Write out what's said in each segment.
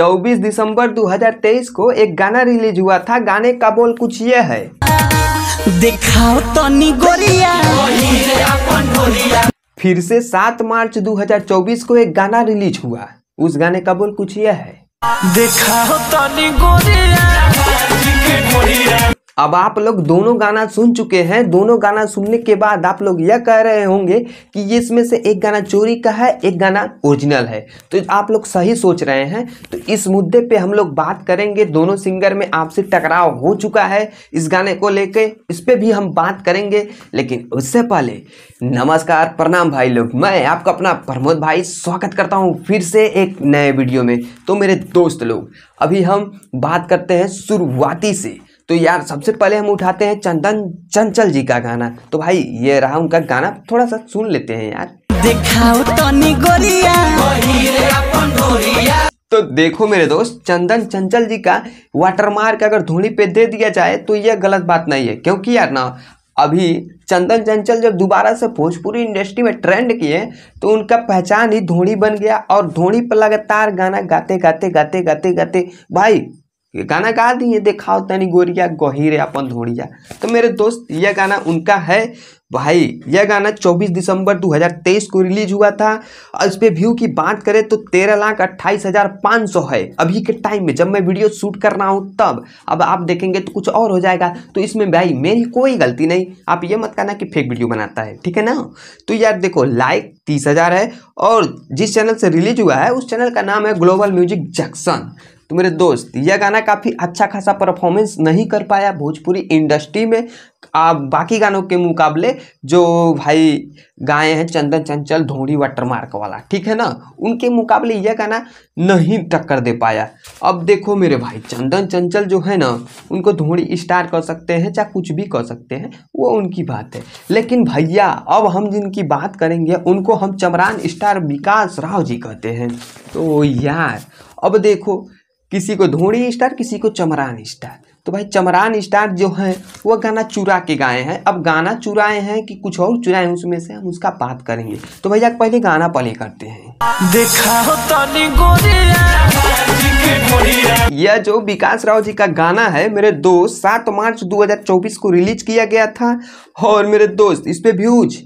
24 दिसंबर 2023 को एक गाना रिलीज हुआ था गाने का बोल कुछ ये है दिखाओ तो गोरिया फिर से 7 मार्च 2024 को एक गाना रिलीज हुआ उस गाने का बोल कुछ यह है दिखाओ तो गोरिया अब आप लोग दोनों गाना सुन चुके हैं दोनों गाना सुनने के बाद आप लोग यह कह रहे होंगे कि ये इसमें से एक गाना चोरी का है एक गाना ओरिजिनल है तो आप लोग सही सोच रहे हैं तो इस मुद्दे पे हम लोग बात करेंगे दोनों सिंगर में आपसे टकराव हो चुका है इस गाने को लेके इस पर भी हम बात करेंगे लेकिन उससे पहले नमस्कार प्रणाम भाई लोग मैं आपका अपना प्रमोद भाई स्वागत करता हूँ फिर से एक नए वीडियो में तो मेरे दोस्त लोग अभी हम बात करते हैं शुरुआती से तो यार सबसे पहले हम उठाते हैं चंदन चंचल जी का गाना तो भाई ये रहा उनका गाना थोड़ा सा सुन लेते हैं यार दिखाओ तो देखो मेरे दोस्त चंदन चंचल जी का वाटर मार्क अगर धोनी पे दे दिया जाए तो यह गलत बात नहीं है क्योंकि यार ना अभी चंदन चंचल जब दोबारा से भोजपुरी इंडस्ट्री में ट्रेंड किए तो उनका पहचान ही धोनी बन गया और धोनी पर लगातार गाना गाते गाते गाते गाते गाते भाई गाना गा दिए देखाओ तनी गोरिया गहीरे अपन धोड़िया तो मेरे दोस्त यह गाना उनका है भाई यह गाना 24 दिसंबर 2023 को रिलीज हुआ था और इस पर व्यू की बात करें तो तेरह लाख अट्ठाईस हजार पाँच सौ है अभी के टाइम में जब मैं वीडियो शूट कर रहा हूँ तब अब आप देखेंगे तो कुछ और हो जाएगा तो इसमें भाई मेरी कोई गलती नहीं आप ये मत कहना कि फेक वीडियो बनाता है ठीक है ना तो यार देखो लाइक तीस हजार है और जिस चैनल से रिलीज हुआ है उस चैनल का नाम है ग्लोबल म्यूजिक जैक्सन तो मेरे दोस्त यह गाना काफ़ी अच्छा खासा परफॉर्मेंस नहीं कर पाया भोजपुरी इंडस्ट्री में तो आप बाकी गानों के मुकाबले जो भाई गाए हैं चंदन चंचल धोनी वाटरमार्क वाला ठीक है ना उनके मुकाबले यह गाना नहीं टक्कर दे पाया अब देखो मेरे भाई चंदन चंचल जो है ना उनको धोड़ी स्टार कह सकते हैं चाहे कुछ भी कह सकते हैं वो उनकी बात है लेकिन भैया अब हम जिनकी बात करेंगे उनको हम चमरान स्टार विकास राव जी कहते हैं तो यार अब देखो किसी को धोड़ी स्टार किसी को चमरान स्टार तो भाई चमरान स्टार जो है वह गाना चुरा के गाए हैं अब गाना चुराए हैं कि कुछ और चुराए हैं उसमें से हम उसका बात करेंगे तो भैया पहले गाना प्ले करते हैं देखा यह जो विकास राव जी का गाना है मेरे दोस्त सात मार्च 2024 को रिलीज किया गया था और मेरे दोस्त इस पे व्यूज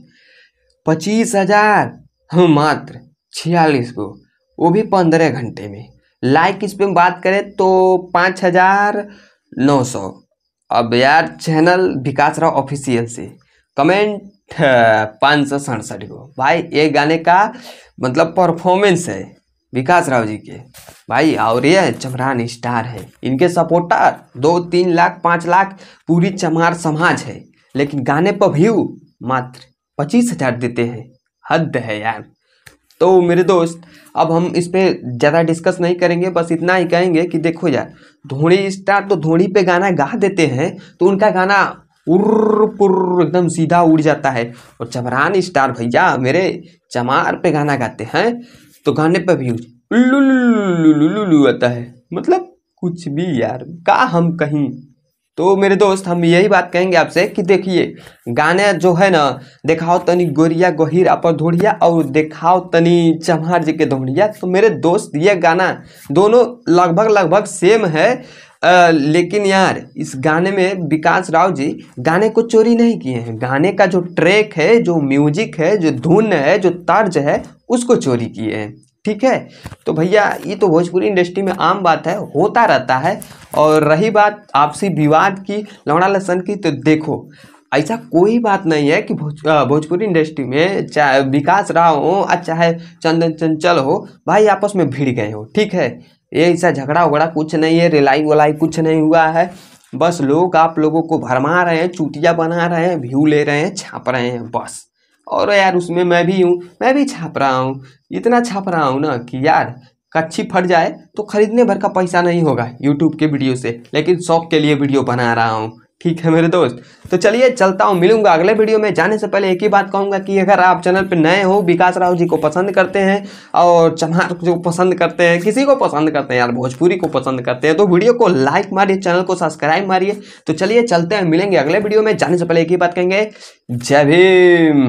पच्चीस हजार हाँ मात्र छियालीस को वो भी पंद्रह घंटे में लाइक इस पर बात करें तो पाँच हज़ार नौ सौ अब यार चैनल विकास राव ऑफिशियल से कमेंट पाँच सौ सड़सठ को भाई ये गाने का मतलब परफॉर्मेंस है विकास राव जी के भाई और ये चमरान स्टार है इनके सपोर्टर दो तीन लाख पाँच लाख पूरी चमार समाज है लेकिन गाने पर व्यू मात्र पच्चीस हजार देते हैं हद है यार तो मेरे दोस्त अब हम इस पर ज़्यादा डिस्कस नहीं करेंगे बस इतना ही कहेंगे कि देखो यार धोनी स्टार तो धोनी पे गाना गा देते हैं तो उनका गाना उर्र पुर्र एकदम सीधा उड़ जाता है और चमरान स्टार भैया मेरे चमार पे गाना गाते हैं तो गाने पर भी लुलू आता है मतलब कुछ भी यार का हम कहीं तो मेरे दोस्त हम यही बात कहेंगे आपसे कि देखिए गाने जो है ना देखाओ तनी गोरिया गोहिर अपर धोड़िया और देखाओ तनी चम्हार जी के धोड़िया तो मेरे दोस्त ये गाना दोनों लगभग लगभग सेम है आ, लेकिन यार इस गाने में विकास राव जी गाने को चोरी नहीं किए हैं गाने का जो ट्रैक है जो म्यूजिक है जो धुन है जो तर्ज है उसको चोरी किए हैं ठीक है तो भैया ये तो भोजपुरी इंडस्ट्री में आम बात है होता रहता है और रही बात आपसी विवाद की लौड़ा लहसन की तो देखो ऐसा कोई बात नहीं है कि भोज भोजपुरी इंडस्ट्री में चाहे विकास राव हो चाहे चंदन चंचल हो भाई आपस में भिड़ गए हो ठीक है ये ऐसा झगड़ा वगड़ा कुछ नहीं है रिलाई वलाई कुछ नहीं हुआ है बस लोग आप लोगों को भरमा रहे हैं चूटिया बना रहे हैं व्यू ले रहे हैं छाप रहे हैं बस और यार उसमें मैं भी हूँ मैं भी छाप रहा हूँ इतना छाप रहा हूँ ना कि यार कच्ची फट जाए तो खरीदने भर का पैसा नहीं होगा यूट्यूब के वीडियो से लेकिन शौक के लिए वीडियो बना रहा हूँ ठीक है मेरे दोस्त तो चलिए चलता हूँ मिलूंगा अगले वीडियो में जाने से पहले एक ही बात कहूँगा कि अगर आप चैनल पर नए हो विकास राव जी को पसंद करते हैं और चमार जो पसंद करते हैं किसी को पसंद करते हैं यार भोजपुरी को पसंद करते हैं तो वीडियो को लाइक मारिए चैनल को सब्सक्राइब मारिए तो चलिए चलते हैं मिलेंगे अगले वीडियो में जाने से पहले एक ही बात कहेंगे जय भीम